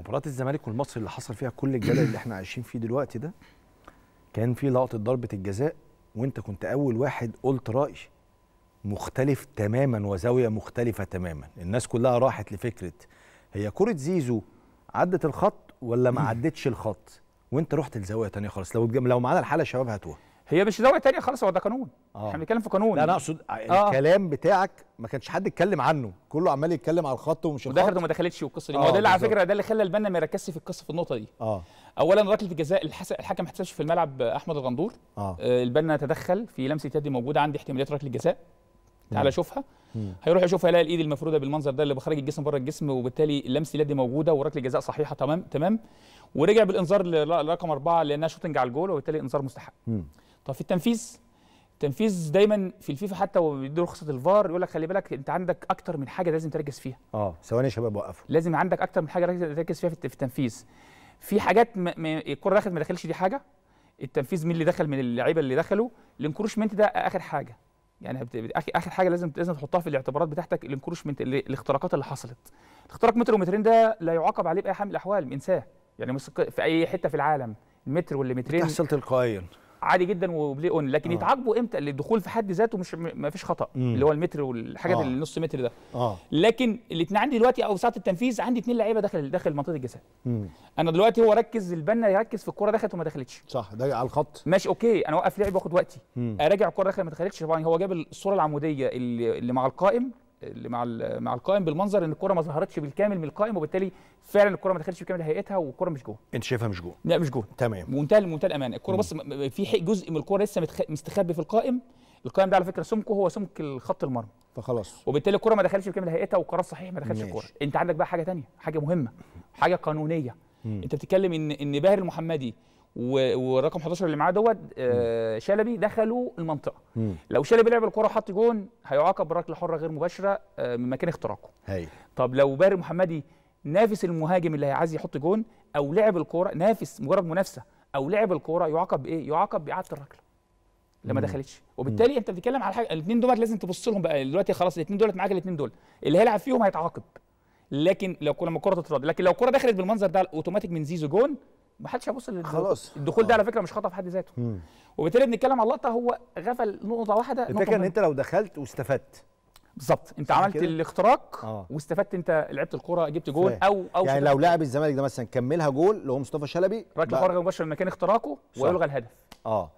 مباراه الزمالك والمصري اللي حصل فيها كل الجدل اللي احنا عايشين فيه دلوقتي ده كان في لقطه ضربه الجزاء وانت كنت اول واحد قلت راي مختلف تماما وزاويه مختلفه تماما الناس كلها راحت لفكره هي كره زيزو عدت الخط ولا ما عدتش الخط وانت رحت لزاويه ثانيه خالص لو لو معانا الحاله شباب هاتوها هي مش زاويه تانية خالص هو ده قانون آه. احنا بنتكلم في قانون لا انا اقصد آه. الكلام بتاعك ما كانش حد يتكلم عنه كله عمال يتكلم على الخط ومش الخط ودخلت وما دخلتش والقصه دي آه ما هو آه، ده اللي على فكره ده اللي خلى البنا ما يركزش في القصه في النقطه دي اه اولا ركله الجزاء الحكم ما في الملعب احمد الغندور آه. آه البنا تدخل في لمسه يد موجوده عندي احتماليات ركله جزاء تعالى شوفها هيروح يشوفها يلاقي الايد المفروده بالمنظر ده اللي بخرج الجسم بره الجسم وبالتالي لمسه اليد موجوده وركله الجزاء صحيحه تمام تمام ورجع بالانذار لرقم اربعه لانها شوتنج على الجول وبالتالي انذار مستحق طب في التنفيذ التنفيذ دايما في الفيفا حتى وبيدوا رخصه الفار يقول لك خلي بالك انت عندك اكتر من حاجه لازم تركز فيها اه ثواني يا شباب وقفوا لازم عندك اكتر من حاجه تركز فيها في التنفيذ في حاجات م... م... الكره داخل ما دخلش دي حاجه التنفيذ مين اللي دخل من اللعيبه اللي دخلوا الانكروشمنت ده اخر حاجه يعني اخر حاجه لازم لازم تحطها في الاعتبارات بتاعتك الانكروشمنت الاختراقات اللي حصلت اختراق متر ومترين ده لا يعاقب عليه باي حال من الاحوال انساه يعني في اي حته في العالم متر ولا مترين بتحصل تلقائيا عالي جدا وبلاي اون لكن آه. يتعاقبوا امتى الدخول في حد ذاته مش ما فيش خطا مم. اللي هو المتر والحاجات آه. النص متر ده آه. لكن الاثنين عندي دلوقتي او ساعه التنفيذ عندي اثنين لعيبه داخل داخل منطقه الجزاء انا دلوقتي هو ركز البنا يركز في الكره دخلت وما دخلتش صح ده على الخط ماشي اوكي انا اوقف لعب واخد وقتي مم. اراجع الكره دخلت ما دخلتش طبعا هو جاب الصوره العموديه اللي, اللي مع القائم مع مع القائم بالمنظر ان الكره ما ظهرتش بالكامل من القائم وبالتالي فعلا الكره ما دخلتش بكامل هيئتها والكره مش جوه انت شايفها مش جوه لا مش جوه تمام منتهى منتهى الامانه الكره بس في جزء من الكره لسه مستخبي في القائم القائم ده على فكره سمكه هو سمك الخط المرمى فخلاص وبالتالي الكره ما دخلتش بكامل هيئتها والقرار صحيح ما دخلش الكره انت عندك بقى حاجه ثانيه حاجه مهمه حاجه قانونيه مم. انت بتتكلم ان ان باهر المحمدي ورقم 11 اللي معاه دوت آه، شلبي دخلوا المنطقه مم. لو شلبي لعب الكره وحط جون هيعاقب بركله حره غير مباشره آه، من مكان اختراقه هي. طب لو باري محمدي نافس المهاجم اللي عايز يحط جون او لعب الكوره نافس مجرد منافسه او لعب الكوره يعاقب بايه؟ يعاقب باعاده الركله لما مم. دخلتش وبالتالي مم. انت بتتكلم على حاجه الاثنين دول لازم تبص لهم بقى دلوقتي خلاص الاثنين دول معاك الاثنين دول اللي هيلعب فيهم هيتعاقب لكن لو لما الكره تترد لكن لو الكره دخلت بالمنظر ده اوتوماتيك من زيزو جون ما حدش هيبص خلاص الدخول ده آه. على فكره مش خطا في حد ذاته وبالتالي بنتكلم على اللقطه هو غفل نقطه واحده الفكره ان انت لو دخلت واستفدت بالظبط انت عملت كده؟ الاختراق آه. واستفدت انت لعبت الكره جبت جول او او يعني لو لاعب الزمالك ده مثلا كملها جول اللي هو مصطفى شلبي ركله حره مباشره من مكان اختراقه ويلغى الهدف اه